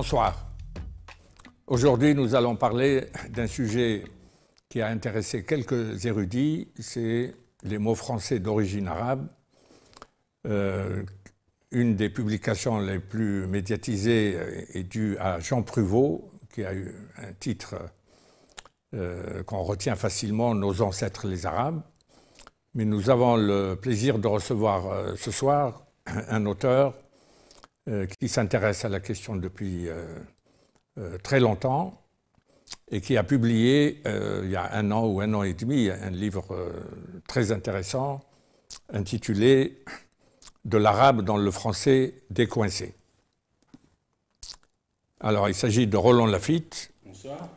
Bonsoir. Aujourd'hui, nous allons parler d'un sujet qui a intéressé quelques érudits, c'est les mots français d'origine arabe. Euh, une des publications les plus médiatisées est due à Jean Pruvot, qui a eu un titre euh, qu'on retient facilement, Nos ancêtres les Arabes. Mais nous avons le plaisir de recevoir euh, ce soir un auteur euh, qui s'intéresse à la question depuis euh, euh, très longtemps et qui a publié il y a un an ou un an et demi un livre très intéressant intitulé De l'arabe dans le français décoincé. Alors il s'agit de Roland Lafitte. Bonsoir.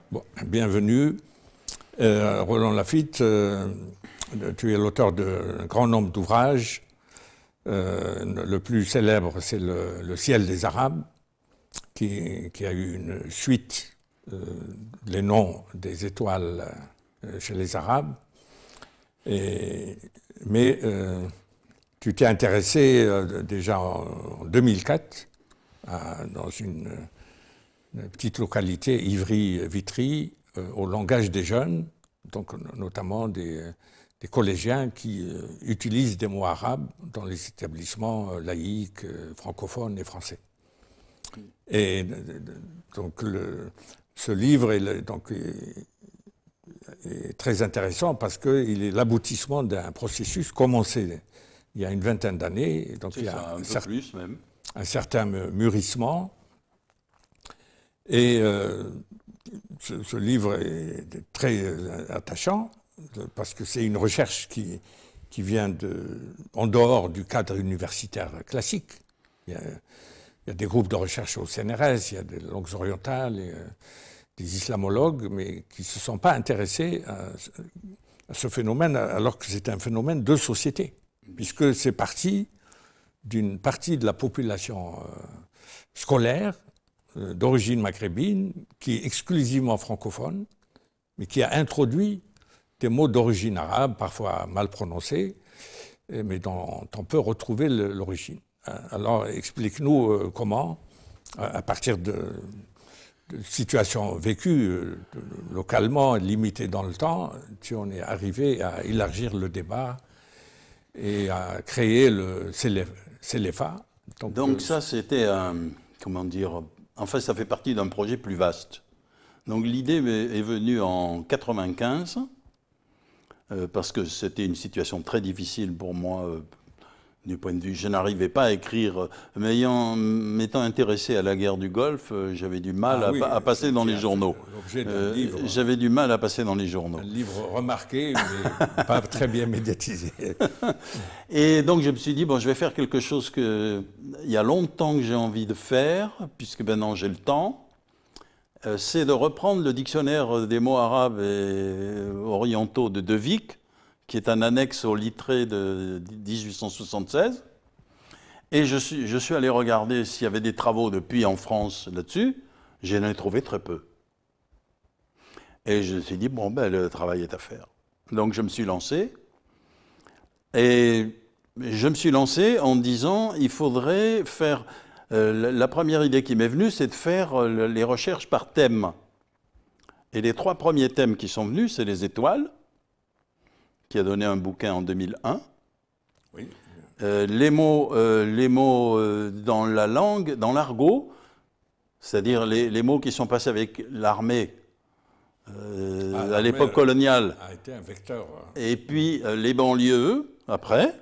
bienvenue. Roland Lafitte, tu es l'auteur d'un grand nombre d'ouvrages euh, le plus célèbre, c'est le, ciel des Arabes, qui, a eu une suite euh, les noms des étoiles euh, chez les Arabes. Et, mais tu t'es intéressé déjà en, 2004, dans une, une, petite localité, Ivry-Vitry, au langage des jeunes, donc notamment des des collégiens qui euh, utilisent des mots arabes dans les établissements euh, laïques, euh, francophones et français. Et donc ce livre est, donc, est, très intéressant parce qu'il est l'aboutissement d'un processus commencé il y a une vingtaine d'années. Donc il y a ça, un, un, plus même. un, certain mûrissement. Et ce, livre est très attachant parce que c'est une recherche qui, vient de, en dehors du cadre universitaire classique. Il y, a, des groupes de recherche au CNRS, il y a des langues orientales, des islamologues, mais qui ne se sont pas intéressés à, ce phénomène, alors que c'est un phénomène de société, puisque c'est parti d'une partie de la population euh, scolaire euh, d'origine maghrébine, qui est exclusivement francophone, mais qui a introduit des mots d'origine arabe, parfois mal prononcés, mais dont on peut retrouver l'origine. Euh, alors explique-nous euh, comment, euh, à partir de, situations vécues localement, limitées dans le temps, tu en es arrivé à élargir le débat et à créer le CELEFA. Donc, ça, c'était un, comment dire, En fait, ça fait partie d'un projet plus vaste. Donc l'idée est venue en 95 euh, parce que c'était une situation très difficile pour moi. Euh, du point de vue, je n'arrivais pas à écrire. Euh, m'étant intéressé à la guerre du Golfe, j'avais du mal ah à, passer dans les journaux. j'avais du mal à passer dans les journaux. Un livre remarqué, mais pas très bien médiatisé. Et donc je me suis dit, bon, je vais faire quelque chose que il y a longtemps que j'ai envie de faire, puisque maintenant j'ai le temps. Euh, c'est de reprendre le dictionnaire euh, des mots arabes et euh, orientaux de De qui est un annexe au littré de 1876. Et je suis, allé regarder s'il y avait des travaux depuis en France là-dessus. J'en ai trouvé très peu. Et je me suis dit, bon, ben, le travail est à faire. Donc je me suis lancé. Et je me suis lancé en disant, il faudrait faire euh, la première idée qui m'est venue, c'est de faire euh, les recherches par thème. Et les trois premiers thèmes qui sont venus, c'est les étoiles, qui a donné un bouquin en 2001. Euh, les mots, les mots dans la langue, dans l'argot, c'est-à-dire les, mots qui sont passés avec l'armée ah, à l'époque coloniale. A été un vecteur. Et puis les banlieues, après,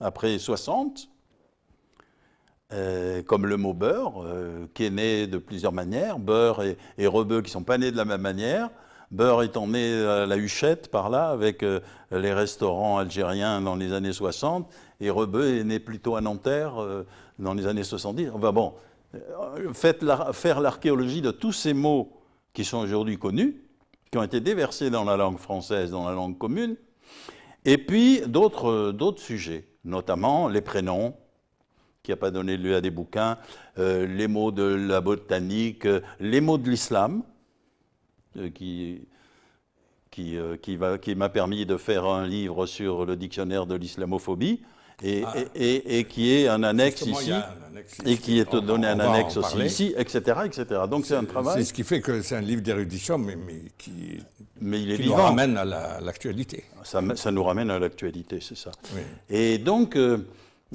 après 60. Euh, comme le mot beurre, euh, qui est né de plusieurs manières, beurre et, et rebeu qui ne sont pas nés de la même manière. Beurre étant né à la huchette par là, avec euh, les restaurants algériens dans les années 60, et rebeu est né plutôt à Nanterre dans les années 70. Enfin bon, faire l'archéologie de tous ces mots qui sont aujourd'hui connus, qui ont été déversés dans la langue française, dans la langue commune, et puis d'autres sujets, notamment les prénoms, qui n'a pas donné lieu à des bouquins, euh, les mots de la botanique, euh, les mots de l'islam, euh, qui, qui, qui, va, qui m'a permis de faire un livre sur le dictionnaire de l'islamophobie. Et, ah. et, et, qui est un annexe ici, et qui est donné un annexe aussi ici, etc., etc. Donc c'est un travail. C'est ce qui fait que c'est un livre d'érudition, mais, mais, qui, mais il est nous ramène à l'actualité. ça, ça, nous ramène à l'actualité, c'est ça. Et donc,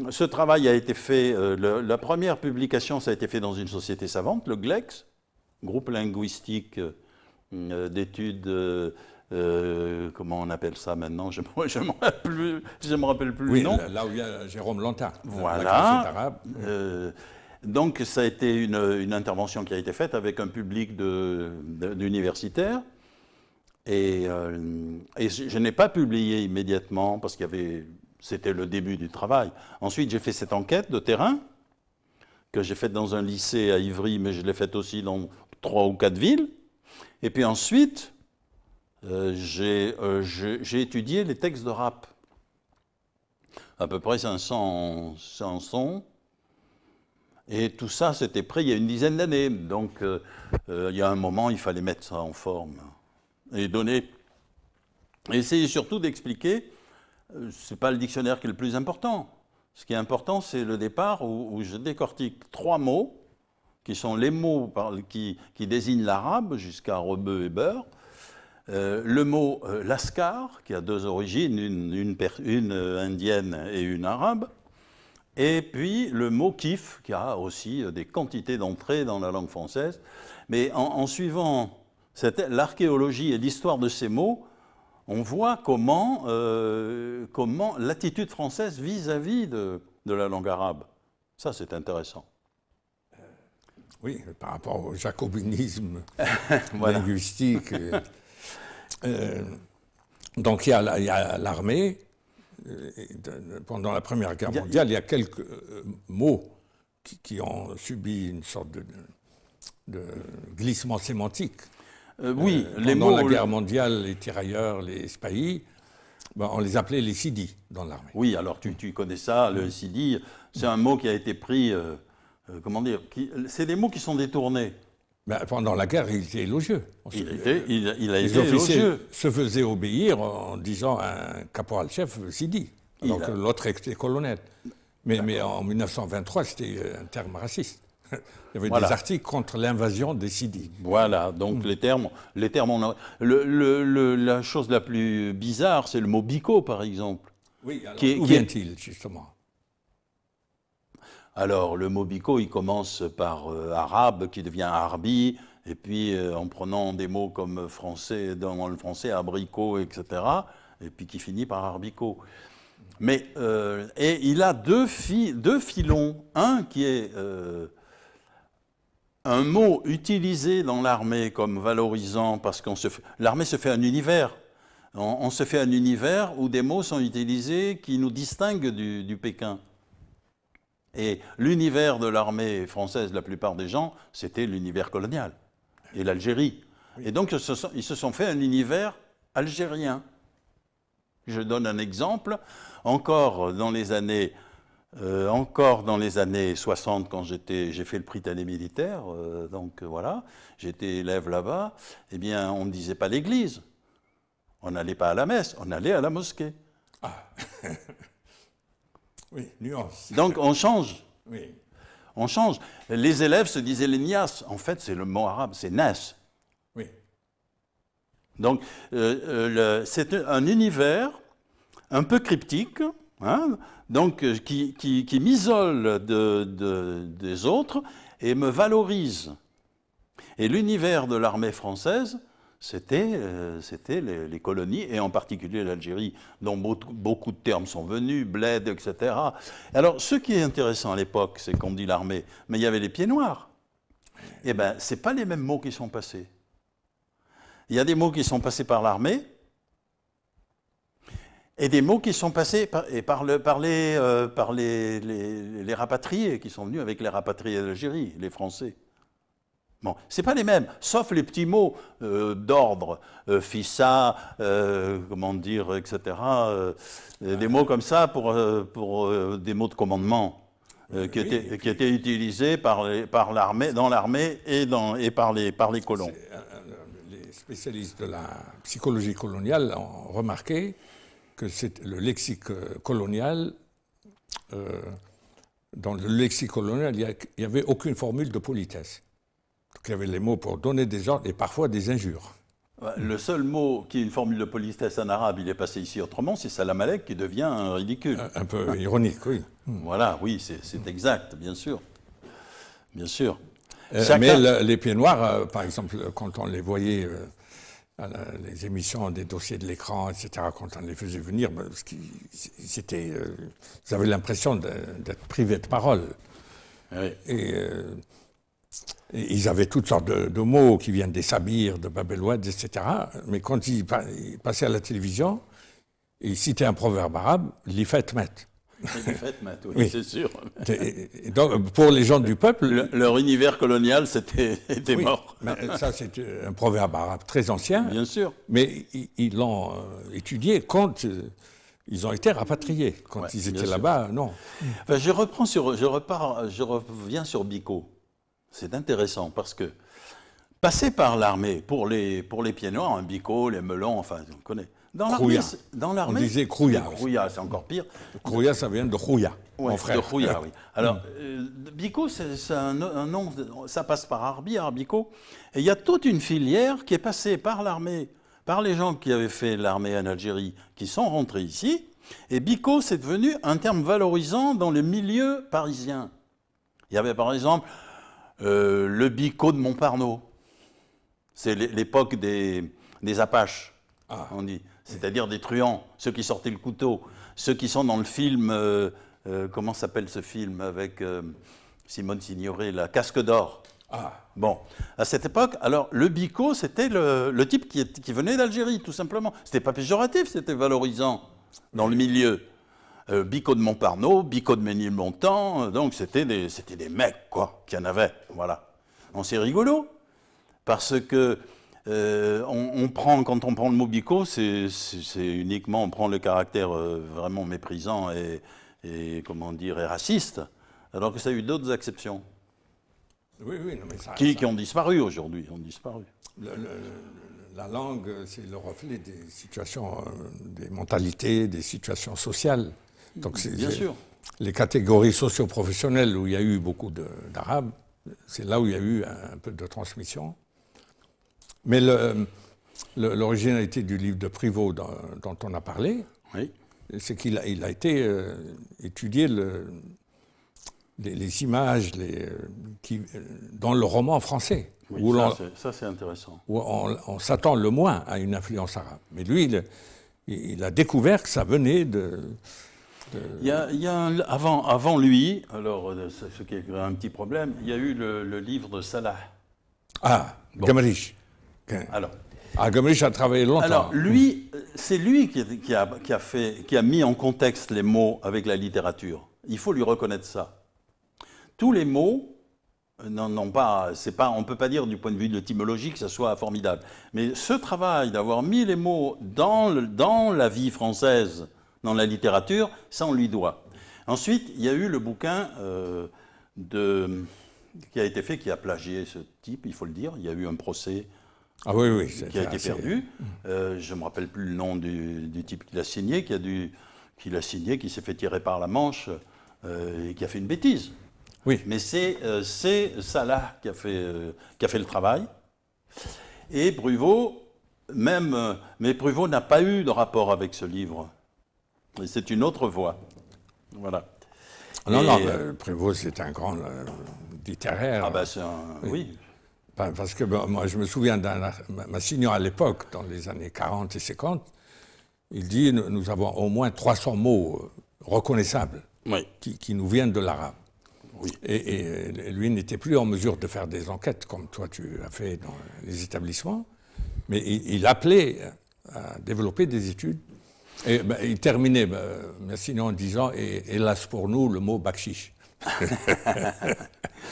ce travail a été fait, euh, la première publication, ça a été fait dans une société savante, le GLEX, groupe linguistique euh, euh, d'études, comment on appelle ça maintenant Je ne me rappelle plus, rappelle plus oui, non. Là où il y a Jérôme Lantin. Voilà. donc ça a été une, intervention qui a été faite avec un public d'universitaires. Et, je n'ai pas publié immédiatement parce qu'il y avait c'était le début du travail. Ensuite, j'ai fait cette enquête de terrain que j'ai faite dans un lycée à Ivry, mais je l'ai faite aussi dans trois ou quatre villes. Et puis ensuite, euh, euh, j'ai étudié les textes de rap. À peu près 500 chansons. Et tout ça, c'était prêt il y a une dizaine d'années. Donc, euh, il y a un moment, il fallait mettre ça en forme et donner. Essayer surtout d'expliquer euh, ce n'est pas le dictionnaire qui est le plus important. Ce qui est important, c'est le départ où, je décortique trois mots, qui sont les mots qui, désignent l'arabe, jusqu'à rebeu et beurre. Euh, le mot euh, lascar, qui a deux origines, une, indienne et une arabe. Et puis le mot kif, qui a aussi des quantités d'entrées dans la langue française. Mais en suivant l'archéologie et l'histoire de ces mots, on voit euh, comment, l'attitude française vis-à-vis de, la langue arabe. Ça, c'est intéressant. Oui, par rapport au jacobinisme linguistique. Euh, euh, donc il y a l'armée. Pendant la Première Guerre mondiale, il y a, quelques mots qui, ont subi une sorte de glissement sémantique. Euh, oui, euh, les mots. Pendant la guerre mondiale, les tirailleurs, les spahis, ben, on les appelait les sidi dans l'armée. Oui, alors tu, connais ça, le mm. sidi, c'est un mot qui a été pris. Euh, comment dire C'est des mots qui sont détournés. Ben, pendant la guerre, il était élogieux. Il, était, il, a les été officiers se faisaient obéir en disant un caporal-chef sidi, Donc l'autre était colonel. mais, en 1923, c'était un terme raciste. Il y avait des articles contre l'invasion des Sidis. Voilà, donc hmm. les termes, les termes la chose la plus bizarre, c'est le mot bico, par exemple. Oui, qui où vient-il, justement alors, le mot bico, il commence par euh, arabe, qui devient arbi, et puis euh, en prenant des mots comme français, dans le français, abricot, etc., et puis qui finit par harbico ». Mais, euh, et il a deux, deux filons, un qui est un mot utilisé dans l'armée comme valorisant, parce qu'on se l'armée se fait un univers. On, se fait un univers où des mots sont utilisés qui nous distinguent du, Pékin. Et l'univers de l'armée française, la plupart des gens, c'était l'univers colonial et l'Algérie. Et donc ils se, sont, ils se sont fait un univers algérien. Je donne un exemple. Encore dans les années euh, encore dans les années 60, quand j'ai fait le prix d'année militaire, euh, donc euh, voilà, j'étais élève là-bas, eh bien, on ne disait pas l'église. On n'allait pas à la messe, on allait à la mosquée. Ah Oui, nuance. Donc on change. Oui. On change. Les élèves se disaient les nias. En fait, c'est le mot arabe, c'est nas. Oui. Donc c'est un univers un peu cryptique Hein? donc euh, qui, m'isole des autres et me valorise. Et l'univers de l'armée française, c'était euh, les, colonies, et en particulier l'Algérie, dont beaucoup, de termes sont venus, bled, etc. Alors, ce qui est intéressant à l'époque, c'est qu'on dit l'armée, mais il y avait les pieds noirs. Eh bien, ce pas les mêmes mots qui sont passés. Il y a des mots qui sont passés par l'armée, et des mots qui sont passés par, et par, le, les, euh, par les, rapatriés qui sont venus avec les rapatriés d'Algérie, les Français. Bon, c'est pas les mêmes, sauf les petits mots euh, d'ordre, euh, fissa, comment dire, etc. des mots comme ça pour, pour des mots de commandement. qui, étaient utilisés qui par par l'armée, dans l'armée et, et par, les, par les colons. les spécialistes de la psychologie coloniale ont remarqué que c'est le lexique euh, colonial, euh, dans le lexique colonial, il n'y avait aucune formule de politesse. Donc il y avait les mots pour donner des ordres et parfois des injures. Le seul mot qui est une formule de politesse en arabe, il est passé ici autrement, c'est salamalek qui devient ridicule. Un, peu ironique, oui. Voilà, oui, c'est exact, bien sûr. Bien sûr. Euh, mais les pieds noirs, par exemple, quand on les voyait ah, les émissions des dossiers de l'écran, etc., quand on les faisait venir, ben, c'était, euh, vous l'impression d'être privé de parole. Ah euh, et, ils avaient toutes sortes de, mots qui viennent des Sabirs, de Babel etc. Mais quand ils, passaient à la télévision, ils citaient un proverbe arabe, l'ifet met. Du fait, maintenant, c'est sûr. Donc, pour les gens du peuple. leur univers colonial c'était, était mort. ça, c'est un proverbe arabe très ancien. Bien sûr. Mais ils l'ont euh, étudié quand euh, ils ont été rapatriés. Quand ils étaient là-bas, non. je, reprends sur, je, repars, je reviens sur Bico. C'est intéressant parce que passer par l'armée, pour les, pour les pieds noirs, un hein, Bico, les melons, enfin, on connaît. Dans l'armée, dans on disait c'est encore pire. Crouillat, ça vient de Crouillat, mon frère. De oui. Alors, mm. euh, Bico, c'est un, nom, ça passe par Arbi, Arbico. Hein, Et il y a toute une filière qui est passée par l'armée, par les gens qui avaient fait l'armée en Algérie, qui sont rentrés ici. Et Bico, c'est devenu un terme valorisant dans le milieu parisien. Il y avait par exemple euh, le Bico de Montparnasse. C'est l'époque des, des Apaches, ah. on dit c'est-à-dire des truands, ceux qui sortaient le couteau, ceux qui sont dans le film, euh, euh, comment s'appelle ce film avec euh, Simone Signoret, la Casque d'or. Ah. Bon, à cette époque, alors le bico, c'était le, type qui, venait d'Algérie, tout simplement. C'était pas péjoratif, c'était valorisant dans le milieu. Bico de Montparnasse, Bico de Ménilmontant, donc c'était des, des mecs, quoi, qu'il y en avait, voilà. On c'est rigolo, parce que euh, on, prend, quand on prend le mot bico, c'est uniquement, on prend le caractère euh, vraiment méprisant et, comment dire, raciste, alors que ça a eu d'autres exceptions. Oui, oui, non, mais ça, qui, qui, ont disparu aujourd'hui, ont disparu. la langue, c'est le reflet des situations, euh, des mentalités, des situations sociales. Donc Bien sûr. Les catégories socio-professionnelles où il y a eu beaucoup d'Arabes, c'est là où il y a eu un peu de transmission. Mais l'originalité du livre de Privot dont, on a parlé, oui. c'est qu'il a, il a, été euh, étudié le, les, images les, euh, euh, dans le roman français. Oui, ça, c'est intéressant. Où on, s'attend le moins à une influence arabe. Mais lui, il, a découvert que ça venait de. Il y a, avant, avant lui, alors ce qui est un petit problème, il y a eu le, livre de Salah. Ah, bon. Alors. a travaillé longtemps. Alors, lui, c'est lui qui, a, fait, qui a mis en contexte les mots avec la littérature. Il faut lui reconnaître ça. Tous les mots euh, non, pas, c'est pas, on ne peut pas dire du point de vue de l'étymologie que ça soit formidable. Mais ce travail d'avoir mis les mots dans, la vie française, dans la littérature, ça on lui doit. Ensuite, il y a eu le bouquin euh, qui a été fait, qui a plagié ce type, il faut le dire. Il y a eu un procès ah oui, oui, qui a été perdu. Euh, je ne me rappelle plus le nom du, type qui l'a signé, qui a qui l'a signé, qui s'est fait tirer par la manche euh, et qui a fait une bêtise. Oui. Mais c'est ça-là euh, qui a, fait, qui a fait le travail. Et Pruvot, même, mais Pruvot n'a pas eu de rapport avec ce livre. c'est une autre voie. Voilà. Non, non, Prévost, c'est un grand littéraire. Ah bah c'est un... oui. Parce que ben, moi, je me souviens d'un Massignon à l'époque, dans les années 40 et 50, il dit nous, avons au moins 300 mots euh, reconnaissables qui, nous viennent de l'arabe. Et, euh, lui n'était plus en mesure de faire des enquêtes comme toi tu as fait dans les établissements, mais il, appelait à développer des études. Et ben, il terminait ben, euh, Massignon en disant et, hélas pour nous, le mot bakshish.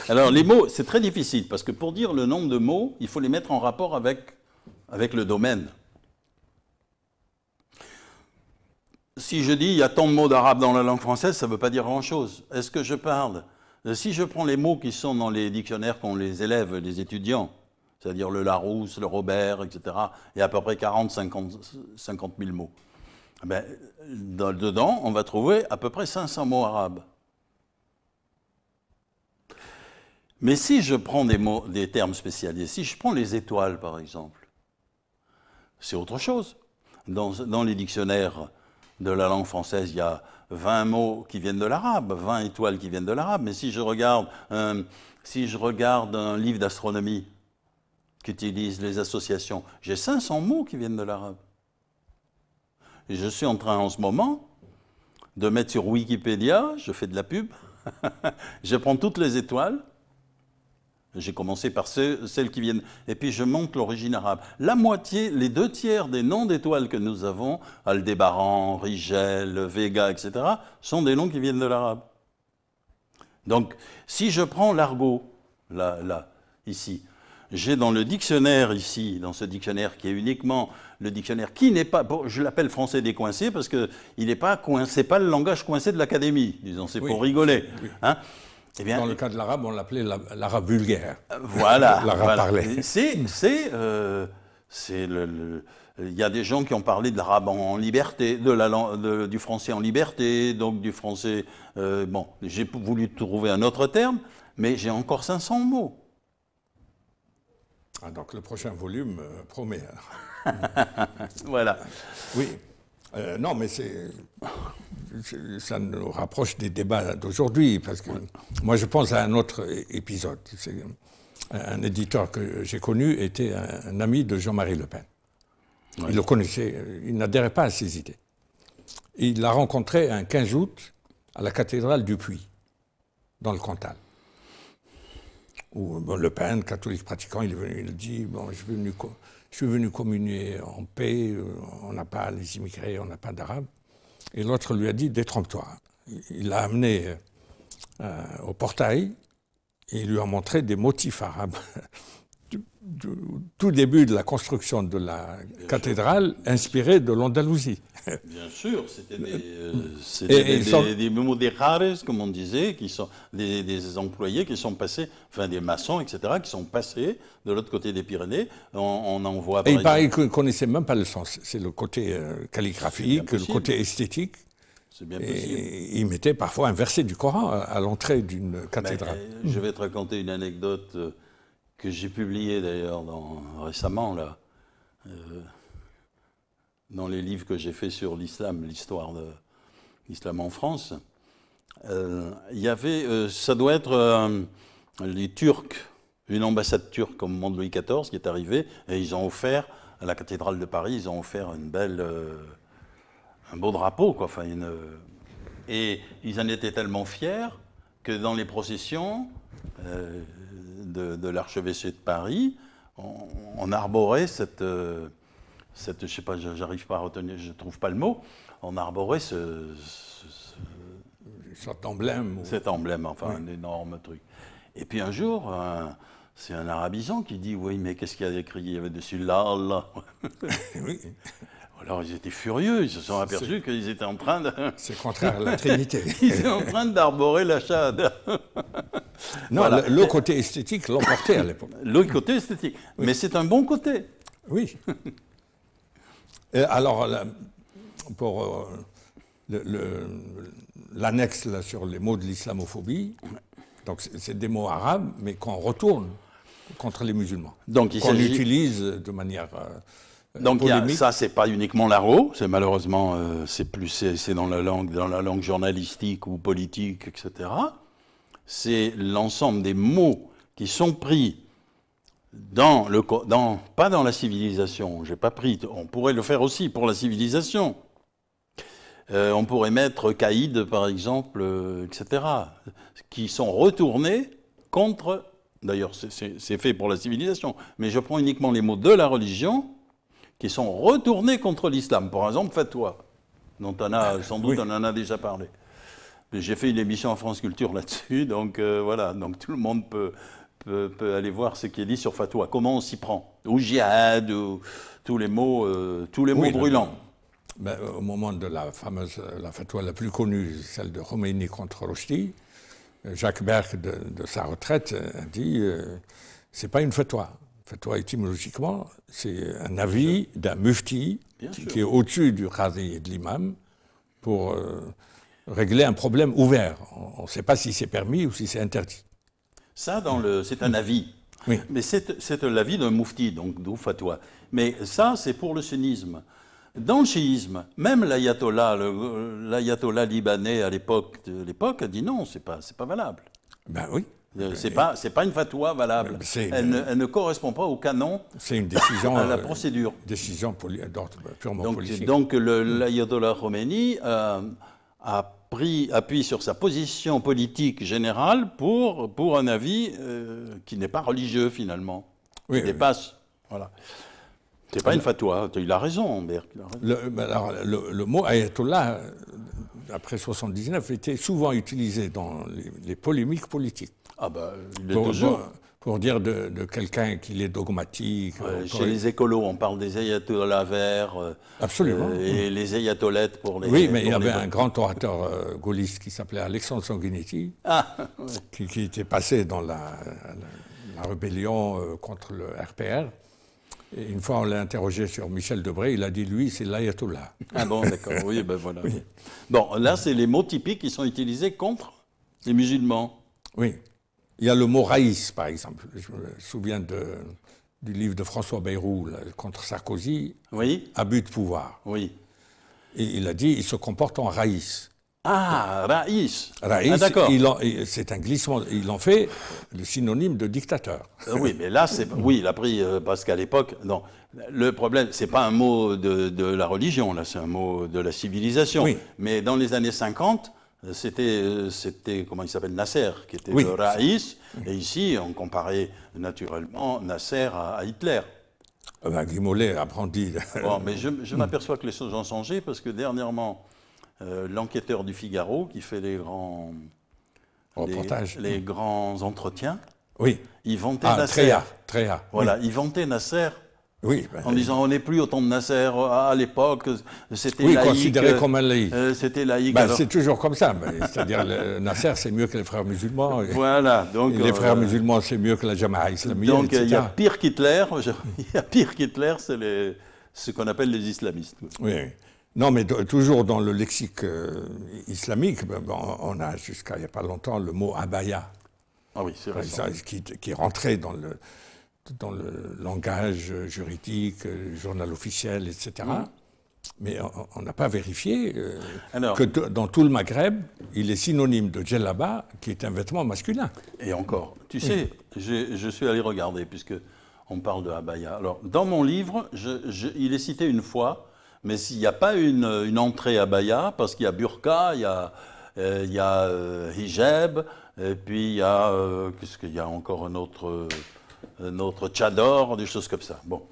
Alors les mots, c'est très difficile parce que pour dire le nombre de mots, il faut les mettre en rapport avec, avec le domaine. Si je dis il y a tant de mots d'arabe dans la langue française, ça ne veut pas dire grand-chose. Est-ce que je parle Si je prends les mots qui sont dans les dictionnaires qu'ont les élèves, les étudiants, c'est-à-dire le Larousse, le Robert, etc., et à peu près 40, 50, 50 000 mots. Eh ben, dedans, on va trouver à peu près 500 mots arabes. Mais si je prends des, mots, des termes spécialisés, si je prends les étoiles par exemple, c'est autre chose. Dans, les dictionnaires de la langue française, il y a 20 mots qui viennent de l'arabe, 20 étoiles qui viennent de l'arabe. Mais si je regarde, un, si je regarde un livre d'astronomie qu'utilisent les associations, j'ai 500 mots qui viennent de l'arabe. Et je suis en train en ce moment de mettre sur Wikipédia, je fais de la pub, je prends toutes les étoiles j'ai commencé par ceux, celles qui viennent. Et puis je monte l'origine arabe. La moitié, les deux tiers des noms d'étoiles que nous avons, Aldébaran, Rigel, Vega, etc., sont des noms qui viennent de l'arabe. Donc, si je prends l'argot, là, ici, j'ai dans le dictionnaire ici, dans ce dictionnaire qui est uniquement le dictionnaire qui n'est pas, bon, je l'appelle français décoincé parce que il n'est pas coincé, pas le langage coincé de l'académie, disons, c'est pour rigoler. Oui. Hein eh Dans le cas de l'arabe, on l'appelait l'arabe vulgaire. Euh, voilà. l'arabe parlé. C'est. Euh, le, il y a des gens qui ont parlé de l'arabe en liberté, de la, du français en liberté, donc du français. Euh, bon, j'ai voulu trouver un autre terme, mais j'ai encore 500 mots. Ah, donc le prochain volume promet. Hein. voilà. Oui. non, mais c'est ça nous rapproche des débats d'aujourd'hui, parce que moi je pense à un autre épisode. Un éditeur que j'ai connu était un, ami de Jean-Marie Le Pen. Il le connaissait, euh, il n'adhérait pas à ses idées. Il l'a rencontré un 15 août à la cathédrale du Puy, dans le Cantal. Où Le Pen, catholique pratiquant, il, est venu, il dit Bon, je suis, venu, je suis venu communier en paix, euh, on n'a pas les immigrés, on n'a pas d'arabes et l'autre lui a dit détrompe-toi. Il l'a amené euh, au portail et il lui a montré des motifs arabes tout début de la construction de la cathédrale inspirée de l'Andalousie. Bien sûr, c'était des, euh, des, des, comme on disait, qui sont des, employés qui sont passés, enfin des maçons, etc., qui sont passés de l'autre côté des Pyrénées. On, en voit. pas Et il paraît ne connaissaient même pas le sens. C'est le côté euh, calligraphique, le côté esthétique. C'est bien possible. Et ils mettaient parfois un verset du Coran à, l'entrée d'une cathédrale. Euh, je vais te raconter une anecdote. Euh, que j'ai publié d'ailleurs récemment, là, euh, dans les livres que j'ai fait sur l'islam, l'histoire de l'islam en France, euh, il y avait, euh, ça doit être les Turcs, une ambassade turque au moment de Louis XIV qui est arrivée, et ils ont offert, à la cathédrale de Paris, ils ont offert un beau drapeau, quoi, enfin et ils en étaient tellement fiers que dans les processions, de, l'archevêché de Paris, on, arborait cette, euh, cette, je sais pas, j'arrive pas à retenir, je trouve pas le mot, on arborait ce, cet emblème, cet emblème, enfin un énorme truc. Et puis un jour, c'est un arabisant qui dit, oui, mais qu'est-ce qu'il y a écrit dessus là, là. oui. Alors ils étaient furieux, ils se sont aperçus qu'ils étaient en train de... C'est contraire à la Trinité. ils étaient en train d'arborer la non, le, côté esthétique l'emportait à l'époque. Le côté esthétique. Mais c'est un bon côté. Oui. Euh, alors, pour euh, l'annexe sur les mots de l'islamophobie, donc c'est des mots arabes, mais qu'on retourne contre les musulmans. Donc qu'on utilise de manière... Euh, euh, Donc ce ça, c'est pas uniquement l'ARO, c'est malheureusement, euh, c'est plus, c'est dans la langue, dans la langue journalistique ou politique, etc. C'est l'ensemble des mots qui sont pris dans le, dans, pas dans la civilisation. J'ai pas pris. On pourrait le faire aussi pour la civilisation. Euh, on pourrait mettre caïd, par exemple, etc. Qui sont retournés contre. D'ailleurs, c'est fait pour la civilisation. Mais je prends uniquement les mots de la religion qui sont retournés contre l'islam. Par exemple, Fatwa, dont on a, sans doute on en a déjà parlé. J'ai fait une émission en France Culture là-dessus, donc euh, voilà, donc tout le monde peut, peut, aller voir ce qui est dit sur Fatwa, comment on s'y prend, ou djihad, ou tous les mots, euh, tous les mots brûlants. Ben, au moment de la fameuse la fatwa la plus connue, celle de Khomeini contre Rushdie, Jacques Berck, de, sa retraite, a euh, dit c'est pas une fatwa. Fatwa étymologiquement, c'est un avis d'un mufti qui, est au-dessus du qadi et de l'imam pour euh, régler un problème ouvert. On ne sait pas si c'est permis ou si c'est interdit. Ça, dans le, c'est un avis. Mais c'est, l'avis d'un mufti, donc d'où fatwa. Mais ça, c'est pour le sunnisme. Dans le chiisme, même l'ayatollah, l'ayatollah libanais à l'époque, l'époque a dit non, c'est pas, c'est pas valable. Ben oui. Euh, c'est pas, c'est pas une fatwa valable. Euh, elle, ne, correspond pas au canon. C'est une décision à la euh, procédure. décision purement donc, politique. Donc l'ayatollah Khomeini a pris appui sur sa position politique générale pour pour un avis qui n'est pas religieux finalement. Il dépasse. Voilà. C'est pas ah, une fatwa. Hein. Il a raison, Le, mot ayatollah après 79 était souvent utilisé dans les polémiques politiques. Ah ben, il est pour, toujours. Pour, dire de, quelqu'un qu'il est dogmatique. Euh, chez les écolos, on parle des ayatollahs verts. Euh, Absolument. Euh, et les ayatollahs pour les. Oui, mais il y avait un grand orateur gaulliste qui s'appelait Alexandre Sanguinetti, ah, qui, était passé dans la, rébellion contre le RPR. Et une fois, on l'a interrogé sur Michel Debré, il a dit lui, c'est l'ayatollah. Ah bon, d'accord, oui, ben voilà. Bon, là, c'est les mots typiques qui sont utilisés contre les musulmans. Oui. Il y a le mot raïs, par exemple. Je me souviens de, du livre de François Bayrou contre Sarkozy, Abus de pouvoir. Oui. Et il a dit il se comporte en raïs. Ah, raïs. Raïs, ah, c'est un glissement. Il en fait le synonyme de dictateur. Euh, oui, mais là, c'est. Oui, il a pris. Euh, parce qu'à l'époque. Non. Le problème, c'est pas un mot de, la religion, là, c'est un mot de la civilisation. Mais dans les années 50, c'était, euh, c'était, comment il s'appelle, Nasser, qui était de Raïs. Et ici, on comparait naturellement Nasser à, Hitler. Ah ben, apprenti. Bon, mais je, m'aperçois que les choses ont changé parce que dernièrement, euh, l'enquêteur du Figaro, qui fait les grands, Les, grands entretiens, oui. il vantait ah, Tréa, Voilà, il vantait Nasser en ben, disant on n'est plus au temps de Nasser à, l'époque, c'était oui, considéré comme un laïc. Euh, c'était laïque. Ben, c'est toujours comme ça. C'est-à-dire Nasser c'est mieux que les frères musulmans. voilà. Donc les euh, frères musulmans c'est mieux que la Jama'a islamique. Donc il y a pire qu'Hitler. Il y a pire qu'Hitler, c'est ce qu'on appelle les islamistes. Oui. Non, mais toujours dans le lexique euh, islamique, ben, on a jusqu'à il n'y a pas longtemps le mot abaya. Ah oui, Qui, qui est rentré dans le dans le langage juridique, journal officiel, etc. Mm. Mais on n'a pas vérifié euh, que dans tout le Maghreb, il est synonyme de djellaba, qui est un vêtement masculin. Et encore, tu sais, mm. je suis allé regarder, puisque on parle de abaya. Alors, dans mon livre, il est cité une fois, mais s'il n'y a pas une, une entrée abaya, parce qu'il y a burqa, il y a, euh, il euh, hijab, et puis il y a, qu'est-ce qu'il y a encore un autre euh, notre tchador, des choses comme ça. Bon.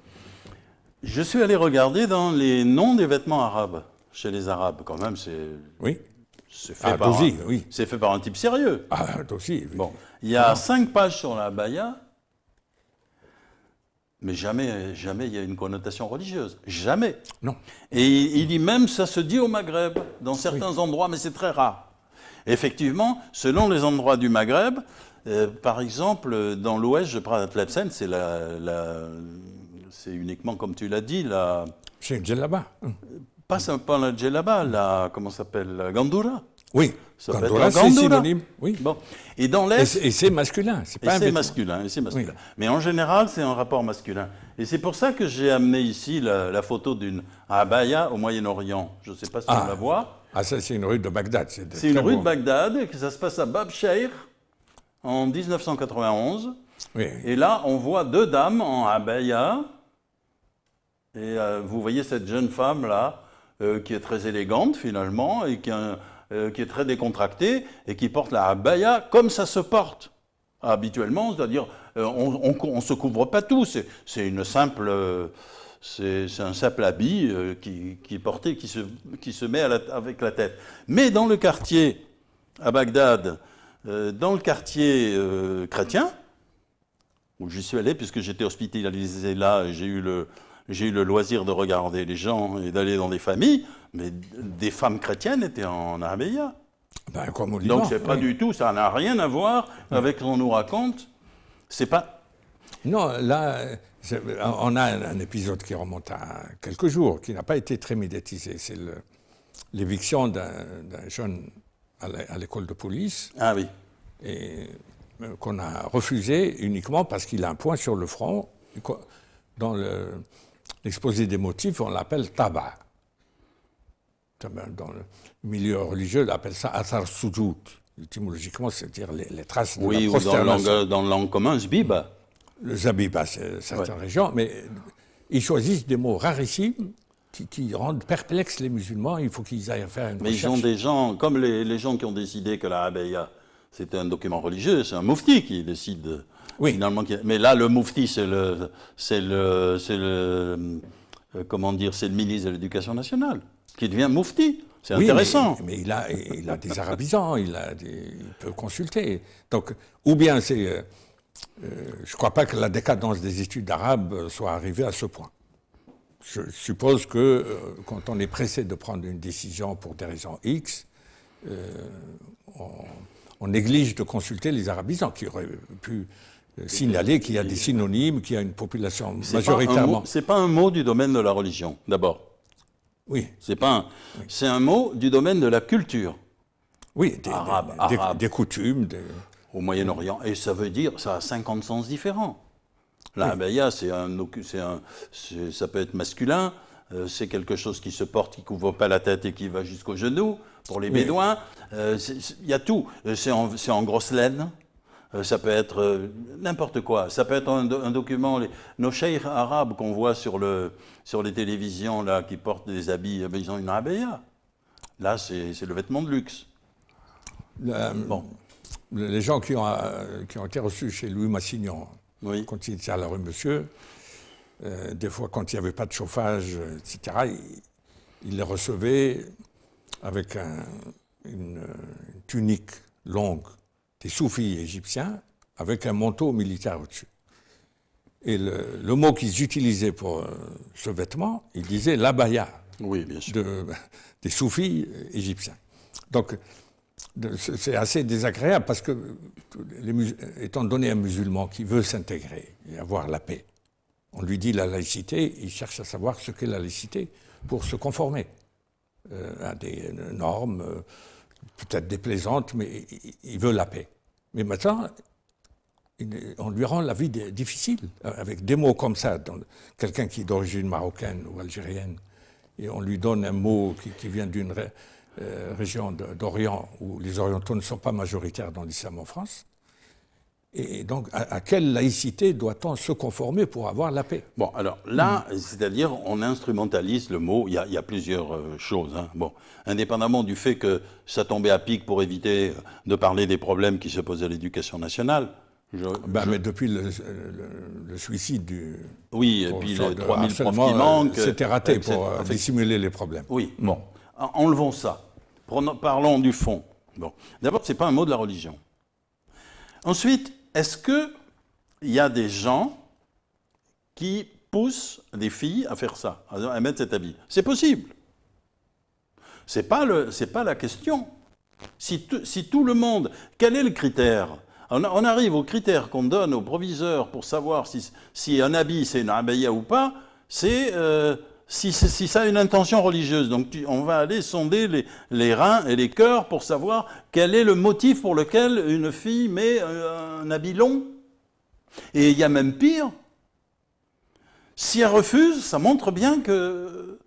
Je suis allé regarder dans les noms des vêtements arabes, chez les Arabes, quand même, c'est. Oui. C'est fait, ah, par un, type sérieux. Ah, aussi. Bon. Il y a cinq pages sur la baïa. mais jamais, jamais il y a une connotation religieuse. Jamais. Non. Et il dit même, ça se dit au Maghreb, dans certains endroits, mais c'est très rare. Effectivement, selon les endroits du Maghreb, euh, par exemple, dans l'Ouest, je prends de c'est la, la c'est uniquement, comme tu l'as dit, la. C'est une djellaba. Euh, pas simplement la djellaba, la. Comment s'appelle La gandoura. Oui, ça s'appelle c'est synonyme. Oui. Bon. Et dans l'Est. Et c'est masculin, c'est pas Et c'est masculin, masculin. Mais en général, c'est un rapport masculin. Et c'est pour ça que j'ai amené ici la, photo d'une abaya au Moyen-Orient. Je ne sais pas si on ah. la voit. Ah, ça, c'est une rue de Bagdad. C'est une rue de Bagdad, et ça se passe à Bab en 1991. Et là, on voit deux dames en abaya. Et euh, vous voyez cette jeune femme-là, euh, qui est très élégante finalement, et euh, qui, est très décontractée, et qui porte la abaya comme ça se porte habituellement, c'est-à-dire on ne se couvre pas tout, c'est une simple... C'est un simple habit qui, est porté, qui se, qui se met avec la tête. Mais dans le quartier, à Bagdad, euh, dans le quartier euh, chrétien, où j'y suis allé, puisque j'étais hospitalisé là, j'ai eu, le, eu le loisir de regarder les gens et d'aller dans des familles, mais des femmes chrétiennes étaient en Arabie. Ben, bah, comme on Donc c'est pas du tout, ça n'a rien à voir avec ce qu'on nous raconte. C'est pas. Non, là, on a un épisode qui remonte à quelques jours, qui n'a pas été très médiatisé. C'est l'éviction d'un jeune à l'école de police. Ah oui. Et euh, qu'on a refusé uniquement parce qu'il a un point sur le front. Dans l'exposé des motifs, on l'appelle tabac. Dans le milieu religieux, on appelle ça athar Étymologiquement, c'est-à-dire les, traces de la prosternation. Oui, ou dans le langue commune, zbiba. – Le zabiba, hein, c'est certaines régions, mais ils choisissent des mots rarissimes qui, rendent perplexes les musulmans. Il faut qu'ils aillent faire une Mais ils ont des gens, comme les, gens qui ont décidé que la abeya, c'était un document religieux, c'est un moufti qui décide. Oui. Finalement, mais là, le moufti, c'est le, c'est le, c'est le, euh, comment dire, c'est le ministre de l'Éducation nationale qui devient moufti. C'est intéressant. Mais, mais, il, a, il a des arabisants, il, a des, peut consulter. Donc, ou bien c'est. Euh, euh, je ne crois pas que la décadence des études arabes soit arrivée à ce point je suppose que euh, quand on est pressé de prendre une décision pour des raisons X, euh, on, néglige de consulter les arabisans qui auraient pu euh, signaler qu'il y a des synonymes, qu'il y a une population majoritairement. C'est pas un mot du domaine de la religion, d'abord. Oui. C'est pas un, c'est un mot du domaine de la culture. Oui, des coutumes. Au Moyen-Orient. Et ça veut dire, ça a 50 sens différents abaya, c'est un, un ça peut être masculin, euh, c'est quelque chose qui se porte, qui ne couvre pas la tête et qui va jusqu'aux genoux, pour les Bédouins. Euh, il y a tout. Euh, c'est en, grosse laine. ça peut être n'importe quoi. Ça peut être un, document. nos cheikhs arabes qu'on voit sur, le, sur les télévisions, là, qui portent des habits, ils ont une abaya. Là, c'est le vêtement de luxe. Les gens qui ont, qui ont été reçus chez Louis Massignon, quand il était à la rue Monsieur, euh, des fois quand il n'y avait pas de chauffage, euh, etc., il, les recevait avec une, tunique longue des soufis égyptiens avec un manteau militaire au-dessus. Et le, mot qu'ils utilisaient pour euh, ce vêtement, ils disaient l'abaya oui, De, des soufis égyptiens. Donc, c'est assez désagréable parce que, étant donné un musulman qui veut s'intégrer et avoir la paix, on lui dit la laïcité, il cherche à savoir ce qu'est la laïcité pour se conformer euh, à des normes, euh, peut-être déplaisantes, mais il veut la paix. Mais maintenant, on lui rend la vie difficile, euh, avec des mots comme ça. Quelqu'un qui est d'origine marocaine ou algérienne, et on lui donne un mot qui vient d'une euh, région d'Orient où les orientaux ne sont pas majoritaires dans l'islam en France. Et donc, à, quelle laïcité doit-on se conformer pour avoir la paix Bon, alors là, hmm. c'est-à-dire, on instrumentalise le mot. Il y, a, plusieurs euh, choses. Hein. Bon, indépendamment du fait que ça tombait à pic pour éviter de parler des problèmes qui se posaient à l'éducation nationale, ben, Mais depuis le, suicide du. Oui, et puis les 3000 profs qui euh, manquent. C'était raté pour dissimuler les problèmes. Oui, hmm. bon. Ah, enlevons ça. Parlons du fond. Bon. D'abord, ce n'est pas un mot de la religion. Ensuite, est-ce qu'il y a des gens qui poussent des filles à faire ça, à mettre cet habit C'est possible. Ce n'est pas, pas, la question. Si, tout le monde. Quel est le critère on, arrive au critère qu'on donne aux proviseurs pour savoir si, un habit c'est une abaya ou pas, c'est euh, si, ça a une intention religieuse. Donc on va aller sonder les, reins et les cœurs pour savoir quel est le motif pour lequel une fille met euh, un, habit long. Et il y a même pire. Si elle refuse, ça montre bien que,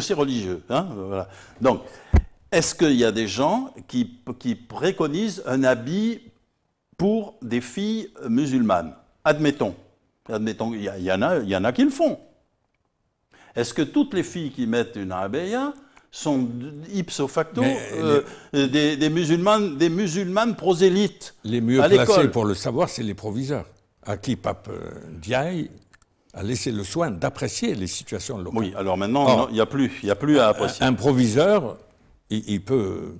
c'est religieux. Hein, donc, est-ce qu'il y a des gens qui, préconisent un habit pour des filles musulmanes Admettons. Admettons, il y, a, y en a qui le font. Est-ce que toutes les filles qui mettent une abaya sont ipso facto euh, des, musulmanes, des musulmanes prosélytes Les mieux placés pour le savoir, c'est les proviseurs, à qui Pape euh, Diaye a laissé le soin d'apprécier les situations locales. Oui, alors maintenant, il n'y a, plus, a plus à apprécier. Un, proviseur, il, peut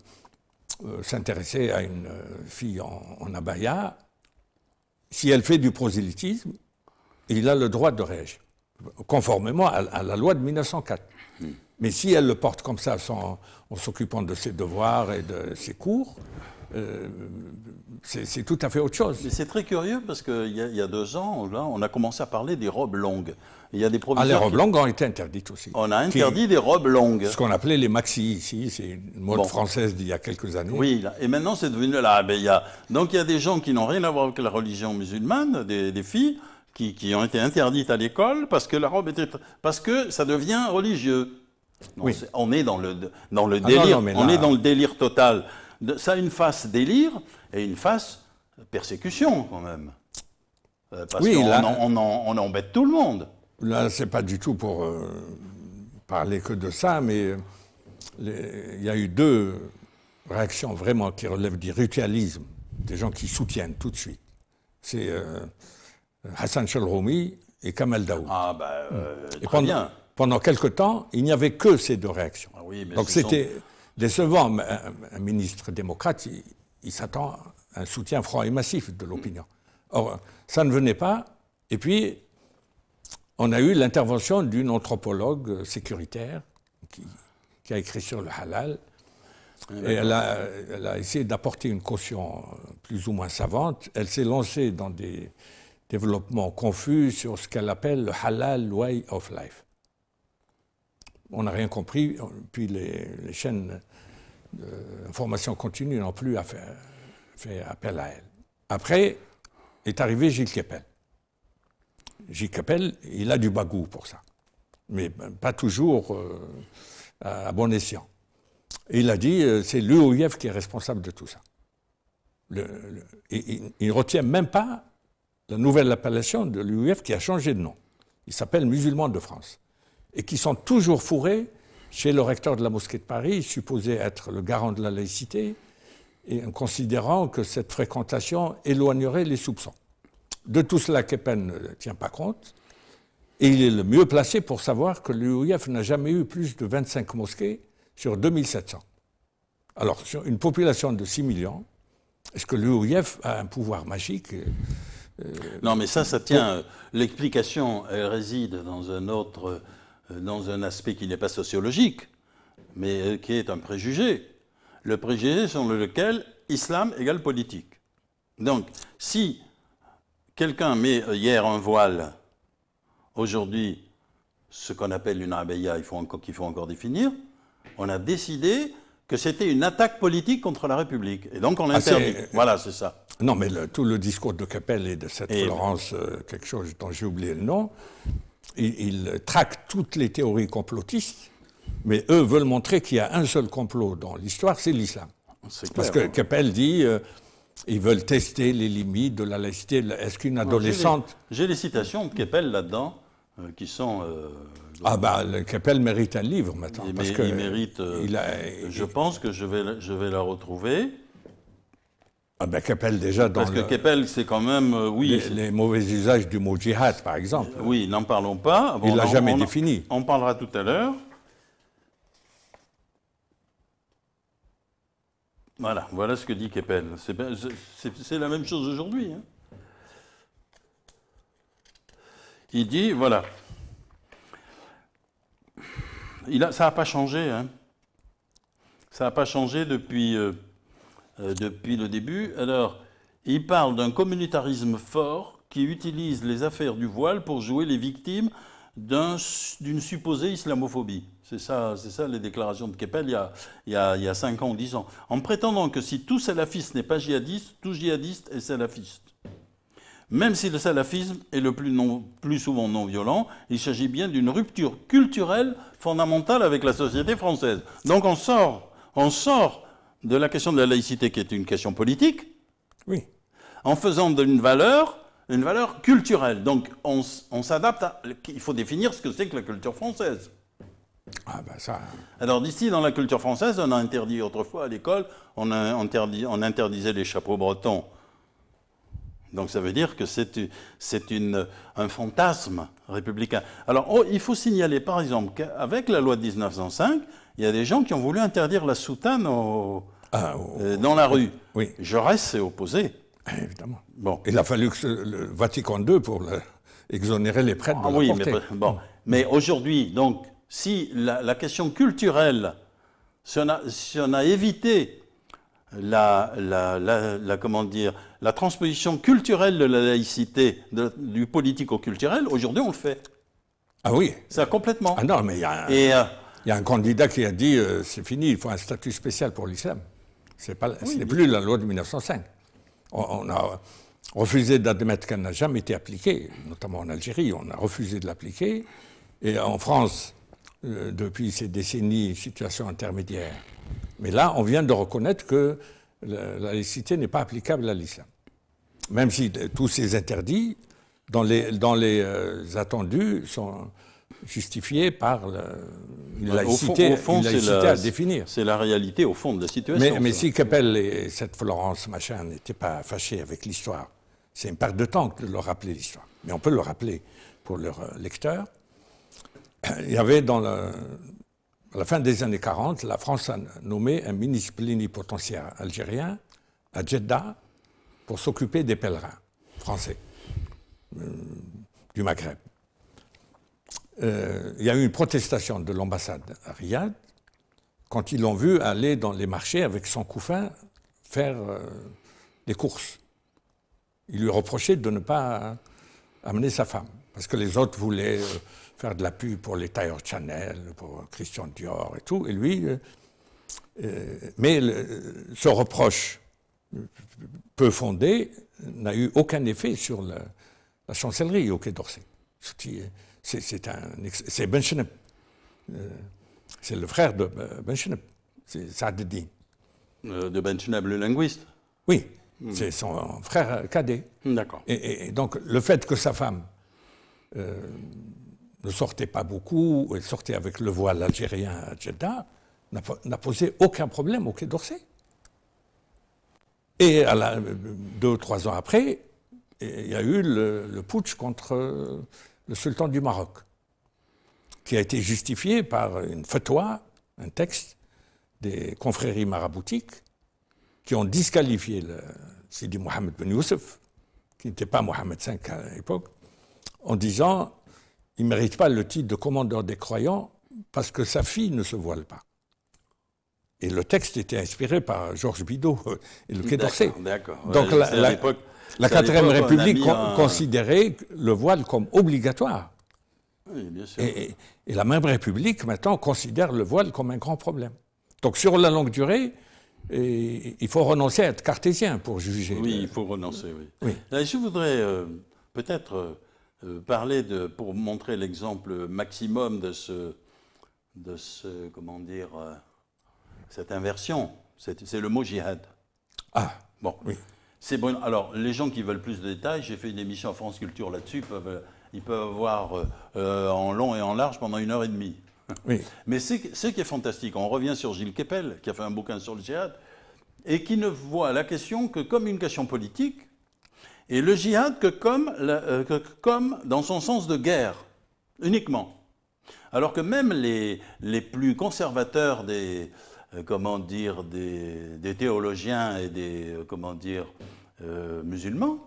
euh, s'intéresser à une fille en abaya si elle fait du prosélytisme, il a le droit de réagir conformément à, la loi de 1904. Mais si elle le porte comme ça, en s'occupant de ses devoirs et de ses cours, euh, c'est tout à fait autre chose. C'est très curieux parce qu'il y, y, a deux ans, on a commencé à parler des robes longues. Il y des ah, les robes longues ont été interdites aussi. On a interdit des robes longues. Ce qu'on appelait les maxi ici, c'est une mode française d'il y a quelques années. Oui, et maintenant c'est devenu la ah, Ben, Donc il y a des gens qui n'ont rien à voir avec la religion musulmane, des filles, qui, ont été interdites à l'école parce que la robe était parce que ça devient religieux. on est dans le dans le ah délire, on est dans le délire total. ça a une face délire et une face persécution quand même. Euh, parce qu'on on, embête tout le monde. Là, c'est pas du tout pour euh, parler que de ça, mais euh, il y a eu deux réactions vraiment qui relèvent du ritualisme, des gens qui soutiennent tout de suite. C'est Hassan Chalroumi et Kamal Daoud. Ah, bah, euh, hmm. très pendant, bien. pendant quelques temps, il n'y avait que ces deux réactions. Ah oui, mais Donc c'était décevant. Un, ministre démocrate, il, s'attend à un soutien franc et massif de l'opinion. Hmm. Or, ça ne venait pas. Et puis, on a eu l'intervention d'une anthropologue sécuritaire qui, a écrit sur le halal. Ah, et elle, a, elle a essayé d'apporter une caution plus ou moins savante. Elle s'est lancée dans des développement confus sur ce qu'elle appelle le halal way of life. On n'a rien compris, puis les, chaînes d'information continue n'ont plus à faire, fait appel à elle. Après est arrivé Gilles Keppel. Gilles Keppel, il a du bagou pour ça, mais pas toujours euh, à bon escient. il a dit, euh, c'est l'UOIF qui est responsable de tout ça. il ne retient même pas la nouvelle appellation de l'UEF qui a changé de nom. Il s'appelle « musulmans de France et qui sont toujours fourrés chez le recteur de la mosquée de Paris, supposé être le garant de la laïcité, et en considérant que cette fréquentation éloignerait les soupçons. De tout cela, Kepen ne tient pas compte, et il est le mieux placé pour savoir que l'UIF n'a jamais eu plus de 25 mosquées sur 2700. Alors, sur une population de 6 millions, est-ce que l'UIF a un pouvoir magique euh, non, mais ça, ça tient. Euh, l'explication, réside dans un autre, euh, dans un aspect qui n'est pas sociologique, mais qui est un préjugé. Le préjugé sur lequel islam égale politique. Donc, si quelqu'un met hier un voile, aujourd'hui ce qu'on appelle une abaya, il qu'il faut encore définir, on a décidé que c'était une attaque politique contre la République. Et donc on ah, l'interdit. interdit voilà, c'est ça. Non, mais tout le discours de Capel et de cette Florence, euh, quelque chose dont j'ai oublié le nom, il, traquent traque toutes les théories complotistes, mais eux veulent montrer qu'il y a un seul complot dans l'histoire, c'est l'islam. Parce que Capel dit... Euh, ils veulent tester les limites de la laïcité. Est-ce qu'une adolescente... J'ai les citations de Keppel là-dedans, euh, qui sont ah ben, le mérite un livre maintenant. parce que Il euh, je pense que je vais, je vais la retrouver. Ah ben bah, Keppel déjà dans Parce que Keppel, c'est quand même, euh, oui... Les, mauvais usages du mot djihad, par exemple. Oui, n'en parlons pas. Bon, Il l'a jamais défini. On parlera tout à l'heure. Voilà, voilà ce que dit Keppel. C'est la même chose aujourd'hui. Hein. Il dit, voilà, ça n'a pas changé. Hein. Ça n'a pas changé depuis, euh, euh, depuis le début. Alors, il parle d'un communautarisme fort qui utilise les affaires du voile pour jouer les victimes d'une supposée islamophobie. C'est ça, ça les déclarations de Keppel il y, a, il, y a, il y, a, 5 ans ou 10 ans. En prétendant que si tout salafiste n'est pas djihadiste, tout djihadiste est salafiste. Même si le salafisme est le plus, souvent non violent, il s'agit bien d'une rupture culturelle fondamentale avec la société française. Donc on sort, on sort de la question de la laïcité qui est une question politique, oui. en faisant d'une valeur une valeur culturelle. Donc on, s'adapte Il faut définir ce que c'est que la culture française. Ah bah, ça... Alors d'ici, dans la culture française, on a interdit autrefois à l'école, on, interdisait les chapeaux bretons donc ça veut dire que c'est un fantasme républicain. Alors oh, il faut signaler par exemple qu'avec la loi de 1905, il y a des gens qui ont voulu interdire la soutane ah, euh, dans la rue. Oui. Jaurès s'est opposé. Évidemment. Bon. Il a fallu que le Vatican II pour exonérer les prêtres de ah la oui, Mais, bon. Mm. mais aujourd'hui, donc, si la, question culturelle, si on a évité la, la, comment dire, la transposition culturelle de la laïcité, du politique au culturel, aujourd'hui on le fait. Ah oui Ça complètement. Ah non, mais il y, a un, euh, candidat qui a dit euh, c'est fini, il faut un statut spécial pour l'islam. ce n'est plus la loi de 1905. On, on a refusé d'admettre qu'elle n'a jamais été appliquée, notamment en Algérie, on a refusé de l'appliquer. Et en France, euh, depuis ces décennies, situation intermédiaire. Mais là, on vient de reconnaître que la, laïcité n'est pas applicable à l'islam. Même si euh, tous ces interdits, dans les, dans les euh, attendus, sont justifiés par la, une laïcité, à définir. C'est la réalité au fond de la situation. Mais, si Capel et cette Florence machin n'étaient pas fâchés avec l'histoire, c'est une perte de temps de leur rappeler l'histoire. Mais on peut le rappeler pour leurs lecteurs. il y avait dans à la fin des années 40, la France a nommé un ministre plénipotentiaire algérien à Jeddah pour s'occuper des pèlerins français euh, du Maghreb. Euh, il y a eu une protestation de l'ambassade à Riyad quand ils l'ont vu aller dans les marchés avec son couffin faire euh, des courses. Il lui reprochaient de ne pas amener sa femme, parce que les autres voulaient faire de la pub pour les tailleurs Chanel, pour Christian Dior et tout. Et lui, euh, euh, mais ce reproche peu fondé n'a eu aucun effet sur la, chancellerie au Quai d'Orsay. C'est Ben euh, C'est le frère de Ben C'est de de Ben le linguiste Oui, hmm. c'est son frère cadet. D'accord. Et, donc le fait que sa femme ne sortait pas beaucoup, elle sortait avec le voile algérien à Jeddah, n'a posé aucun problème au Quai d'Orsay. Et deux ou trois ans après, il y a eu le, putsch contre le sultan du Maroc, qui a été justifié par une fatwa, un texte des confréries maraboutiques, qui ont disqualifié le Sidi Mohamed Ben Youssef, qui n'était pas Mohamed V à l'époque, en disant il ne mérite pas le titre de commandeur des croyants parce que sa fille ne se voile pas. Et le texte était inspiré par Georges Bidault euh, et le Quai d'Orsay. Donc la, 4 quatrième République considérait le voile comme obligatoire. Oui, bien sûr. Et, la même République, maintenant, considère le voile comme un grand problème. Donc sur la longue durée, eh, il faut renoncer à être cartésien pour juger. Oui, il faut renoncer, oui. Euh, je voudrais euh, peut-être... Euh, parler de, pour montrer l'exemple maximum de ce, de ce, comment dire, euh, cette inversion. C'est le mot jihad. Ah, bon. Oui. C'est bon. Alors, les gens qui veulent plus de détails, j'ai fait une émission en France Culture là-dessus, peuvent, euh, ils peuvent voir en long et en large pendant une heure et demie. Oui. Mais ce qui est fantastique, on revient sur Gilles Keppel, qui a fait un bouquin sur le jihad, et qui ne voit la question que comme une question politique, et le djihad que comme, euh, que comme dans son sens de guerre, uniquement. Alors que même les, les plus conservateurs des, euh, comment dire, des, des, théologiens et des euh, comment dire, musulmans,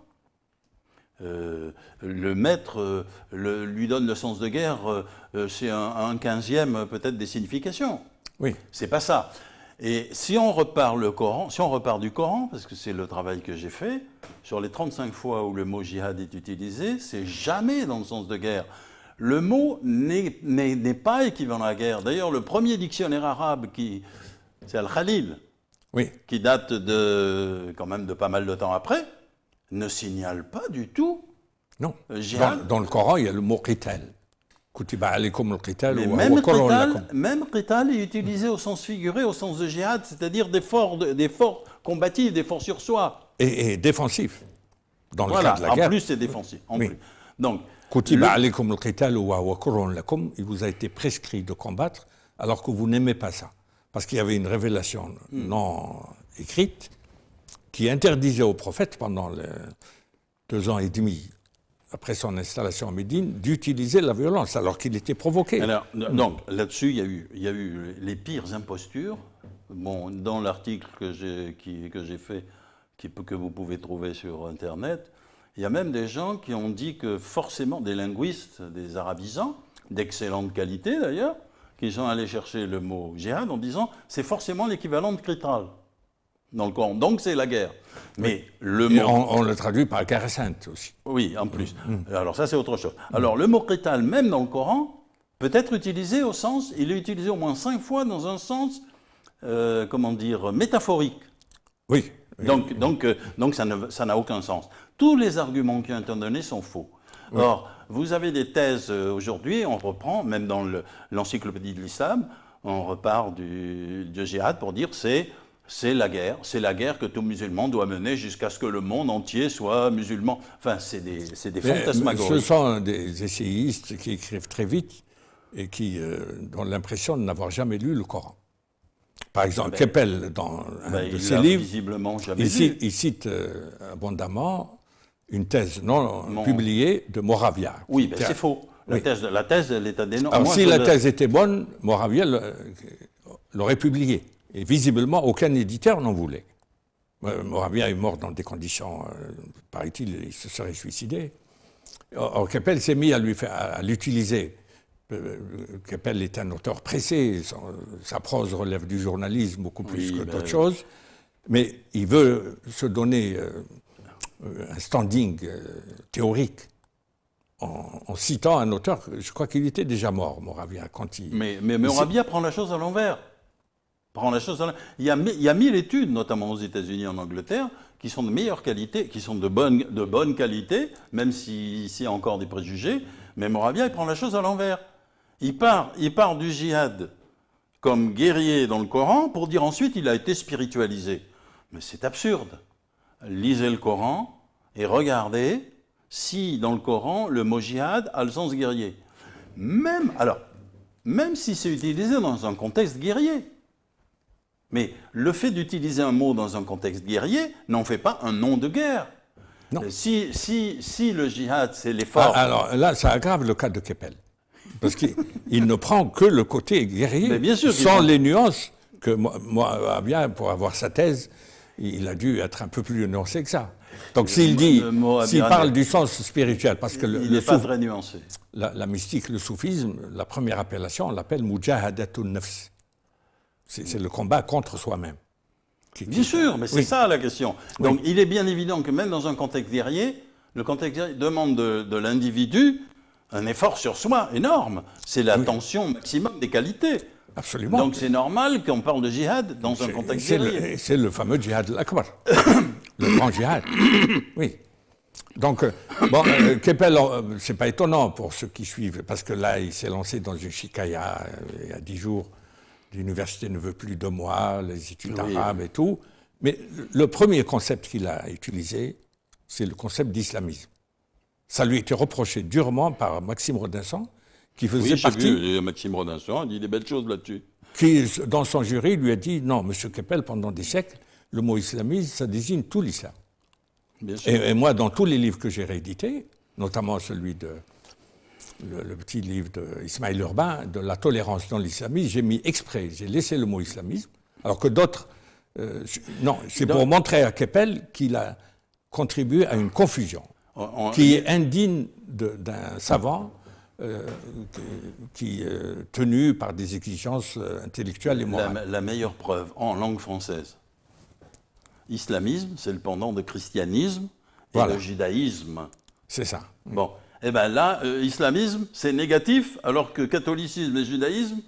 le maître le, lui donne le sens de guerre, c'est un, un quinzième peut-être des significations. Oui. C'est pas ça. Et si on repart le Coran, si on du Coran, parce que c'est le travail que j'ai fait, sur les 35 fois où le mot jihad est utilisé, c'est jamais dans le sens de guerre. Le mot n'est pas équivalent à guerre. D'ailleurs, le premier dictionnaire arabe qui, c'est Al-Khalil, qui date de, quand même de pas mal de temps après, ne signale pas du tout. Non. Dans, dans, le Coran, il y a le mot qital. Bah, le même, qital, même qital est utilisé au sens figuré, au sens de jihad, c'est-à-dire des forts, des combatifs, des forts sur soi. Et, et défensifs, dans le cas de la en guerre. En plus, c'est défensif. En plus. Donc, bah, lakum, il vous a été prescrit de combattre alors que vous n'aimez pas ça. Parce qu'il y avait une révélation hmm. non écrite qui interdisait au prophète pendant deux ans et demi après son installation à Médine, d'utiliser la violence alors qu'il était provoqué. Alors, donc là-dessus, il y, a eu, il eu les pires impostures. Bon, dans l'article que j'ai fait, qui, que vous pouvez trouver sur Internet, il y a même des gens qui ont dit que forcément des linguistes, des arabisants, d'excellente qualité d'ailleurs, qui sont allés chercher le mot jihad » en disant c'est forcément l'équivalent de critral dans le Coran. Donc c'est la guerre. Mais le mot... On, le traduit par guerre sainte aussi. Oui, en plus. Mm. Mm. Alors ça, c'est autre chose. Alors le mot qital, même dans le Coran, peut être utilisé au sens, il est utilisé au moins cinq fois dans un sens, euh, comment dire, métaphorique. Oui. donc, donc, euh, ça n'a aucun sens. Tous les arguments qui ont été donnés sont faux. Or, vous avez des thèses euh, aujourd'hui, on reprend, même dans l'encyclopédie de l'islam, on repart du, du, jihad pour dire c'est c'est la guerre. C'est la guerre que tout musulman doit mener jusqu'à ce que le monde entier soit musulman. Enfin, c'est des, des fantasmagories. Ce sont des essayistes qui écrivent très vite et qui euh, ont l'impression de n'avoir jamais lu le Coran. Par ah, exemple, ben, Keppel, dans un ben, de ses livres, il, cite, il euh, cite abondamment une thèse non, publiée de Moravia. Oui, mais ben, c'est faux. La, thèse, la, thèse, elle est à des si la thèse était bonne, Moravia euh, l'aurait publiée. Et visiblement, aucun éditeur n'en voulait. Euh, Moravia est mort dans des conditions, euh, paraît-il, il se serait suicidé. Or, Keppel s'est mis à l'utiliser. Euh, Keppel est un auteur pressé, sa prose relève du journalisme beaucoup plus que ben d'autres choses, mais il veut se donner un standing théorique en, citant un auteur, je crois qu'il était déjà mort, Moravia, quand il... Mais, Moravia prend la chose à l'envers la chose. Il y, a, il mille études, notamment aux États-Unis, et en Angleterre, qui sont de meilleure qualité, qui sont de bonne, de bonne qualité, même s'il si y a encore des préjugés. Mais Moravia, il prend la chose à l'envers. Il part, il part du djihad comme guerrier dans le Coran pour dire ensuite il a été spiritualisé. Mais c'est absurde. Lisez le Coran et regardez si dans le Coran le mot djihad a le sens guerrier. Même, alors, même si c'est utilisé dans un contexte guerrier, mais le fait d'utiliser un mot dans un contexte guerrier n'en fait pas un nom de guerre. Non. Euh, si, si, si le djihad, c'est l'effort. Ah, alors là, ça aggrave le cas de Keppel. Parce qu'il ne prend que le côté guerrier, sans les nuances que moi, ah bien, pour avoir sa thèse, il a dû être un peu plus nuancé que ça. Donc s'il dit, s'il parle du sens spirituel, parce que le, il le pas très nuancé. La, la mystique, le soufisme, la première appellation, on l'appelle mujahadatun nafs. C'est le combat contre soi-même. Bien sûr, mais c'est ça la question. Donc il est bien évident que même dans un contexte guerrier, le contexte guerrier demande de, l'individu un effort sur soi énorme. C'est la tension maximum des qualités. Absolument. Donc c'est normal qu'on parle de djihad dans un contexte guerrier. C'est le fameux jihad l'akbar, le grand djihad. Oui. Donc, euh, bon, euh, euh, c'est pas étonnant pour ceux qui suivent, parce que là, il s'est lancé dans une chicaya il y a dix jours l'université ne veut plus de moi, les études arabes et tout. Mais le premier concept qu'il a utilisé, c'est le concept d'islamisme. Ça lui a été reproché durement par Maxime Rodinson, qui faisait oui, partie. Vu, euh, Maxime Rodinson a dit des belles choses là-dessus. Qui, dans son jury, lui a dit non, Monsieur Keppel, pendant des siècles, le mot islamisme, ça désigne tout l'islam. Et, et, moi, dans tous les livres que j'ai réédités, notamment celui de le, petit livre d'Ismaël Urbain, de la tolérance dans l'islamisme, j'ai mis exprès, j'ai laissé le mot islamisme, alors que d'autres. Euh, non, c'est pour montrer à Keppel qu'il a contribué à une confusion qui est indigne d'un savant euh, qui est euh, tenu par des exigences intellectuelles et morales. La, meilleure preuve, en langue française, islamisme, c'est le pendant de christianisme et voilà. le judaïsme. C'est ça. Bon. Et eh bien là, euh, islamisme, c'est négatif, alors que catholicisme et judaïsme,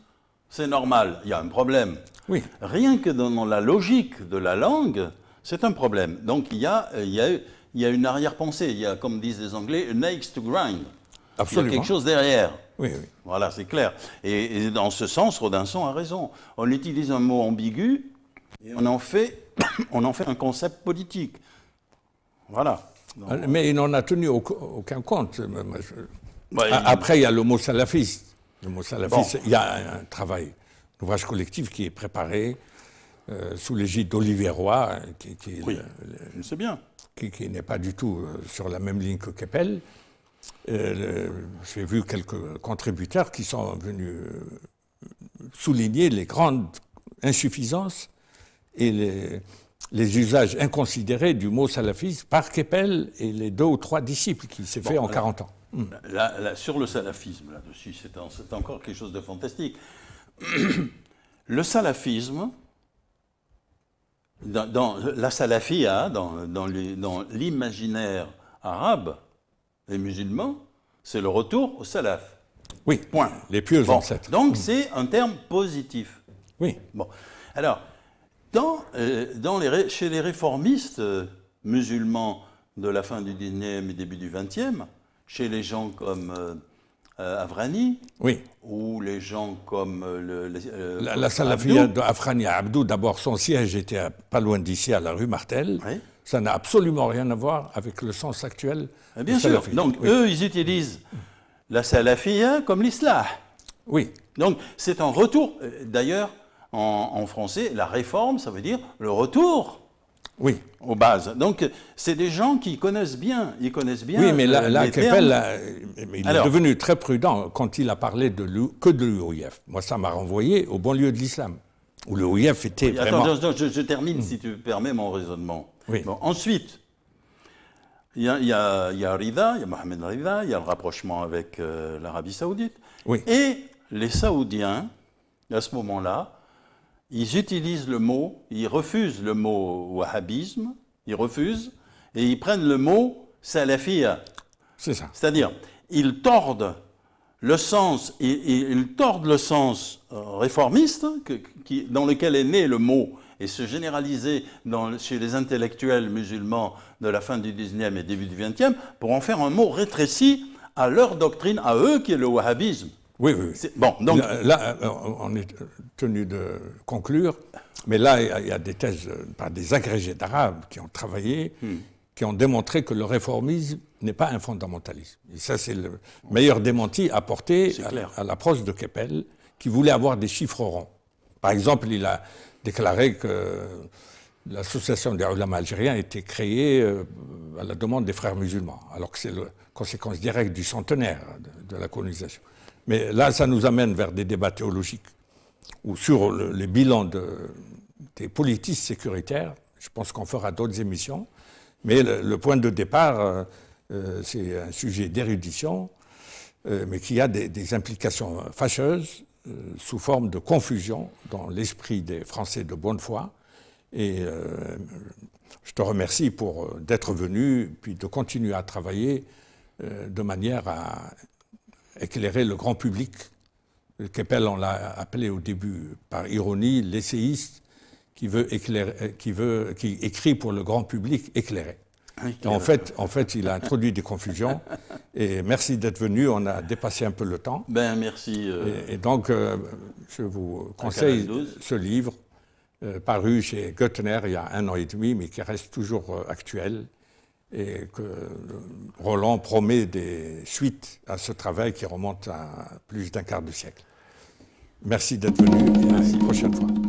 c'est normal. Il y a un problème. Oui. Rien que dans la logique de la langue, c'est un problème. Donc il y a, euh, il y une arrière-pensée. Il y a, comme disent les Anglais, an axe to grind. Il y a quelque chose derrière. Oui, Voilà, c'est clair. Et, dans ce sens, Rodinson a raison. On utilise un mot ambigu et on en fait, on en fait un concept politique. Voilà. Euh, mais il n'en a tenu aucun compte. Euh, euh, bah, après, il... y a le mot salafiste. Le mot salafiste, il y a un travail, un ouvrage collectif qui est préparé sous l'égide d'Olivier Roy, qui, bien. n'est pas du tout sur la même ligne que Keppel. J'ai vu quelques contributeurs qui sont venus souligner les grandes insuffisances et les, les usages inconsidérés du mot salafisme par Keppel et les deux ou trois disciples qu'il s'est fait en 40 ans. sur le salafisme, là-dessus, c'est encore quelque chose de fantastique. le salafisme, dans, la salafia, dans, l'imaginaire arabe, les musulmans, c'est le retour au salaf. Oui, point. Les pieux ancêtres. Donc mm. c'est un terme positif. Oui. Bon. Alors, dans, euh, chez les réformistes euh, musulmans de la fin du 19e et début du 20e, chez les gens comme euh, Avrani, oui. ou les gens comme le, la, la salafia à Abdou, d'abord son siège était pas loin d'ici, à la rue Martel. Ça n'a absolument rien à voir avec le sens actuel. Eh bien sûr. Donc eux, ils utilisent la salafia comme l'islam. Oui. Donc c'est un retour. D'ailleurs, en, français, la réforme, ça veut dire le retour oui. Aux bases. Donc, c'est des gens qui connaissent bien. Ils connaissent bien. Oui, mais là, euh, euh, il est devenu très prudent quand il a parlé de que de l'UOIF. Moi, ça m'a renvoyé au bon lieu de l'islam, où l'UOIF était vraiment. Attends, je, termine, hmm. si tu permets, mon raisonnement. ensuite, il y, a, y, Rida, il y a Mohamed Rida, il y a le rapprochement avec euh, l'Arabie Saoudite. Et les Saoudiens, à ce moment-là, ils utilisent le mot, ils refusent le mot wahhabisme, ils refusent, et ils prennent le mot salafia. C'est ça. C'est-à-dire, ils tordent le sens, ils, tordent le sens euh, réformiste dans lequel est né le mot et se généraliser dans, chez les intellectuels musulmans de la fin du 19e et début du 20e pour en faire un mot rétréci à leur doctrine, à eux, qui est le wahhabisme. Oui, oui. Bon, Là, euh, on est tenu de conclure, mais là, il y, a des thèses euh, par des agrégés d'arabes qui ont travaillé, hmm. qui ont démontré que le réformisme n'est pas un fondamentalisme. Et ça, c'est le meilleur démenti apporté à, l'approche de Keppel, qui voulait avoir des chiffres ronds. Par exemple, il a déclaré que euh, l'association des ulama algériens a été créée à la demande des frères musulmans, alors que c'est la conséquence directe du centenaire de la colonisation. Mais là, ça nous amène vers des débats théologiques ou sur les bilans des politiques sécuritaires. Je pense qu'on fera d'autres émissions. Mais le, point de départ, euh, euh, c'est un sujet d'érudition, euh, mais qui a des, implications fâcheuses sous forme de confusion dans l'esprit des Français de bonne foi. Et je te remercie pour d'être venu, puis de continuer à travailler de manière à éclairer le grand public. Keppel, on l'a appelé au début, par ironie, l'essayiste qui, veut éclairer, qui, veut, qui écrit pour le grand public éclairé. en, fait, en fait, il a introduit des confusions. Et merci d'être venu. On a dépassé un peu le temps. Ben, merci. Euh, et, donc, euh, je vous conseille ce livre, euh, paru chez Göttner il y a un an et demi, mais qui reste toujours actuel et que Roland promet des suites à ce travail qui remonte à plus d'un quart de siècle. Merci d'être venu et à la prochaine fois.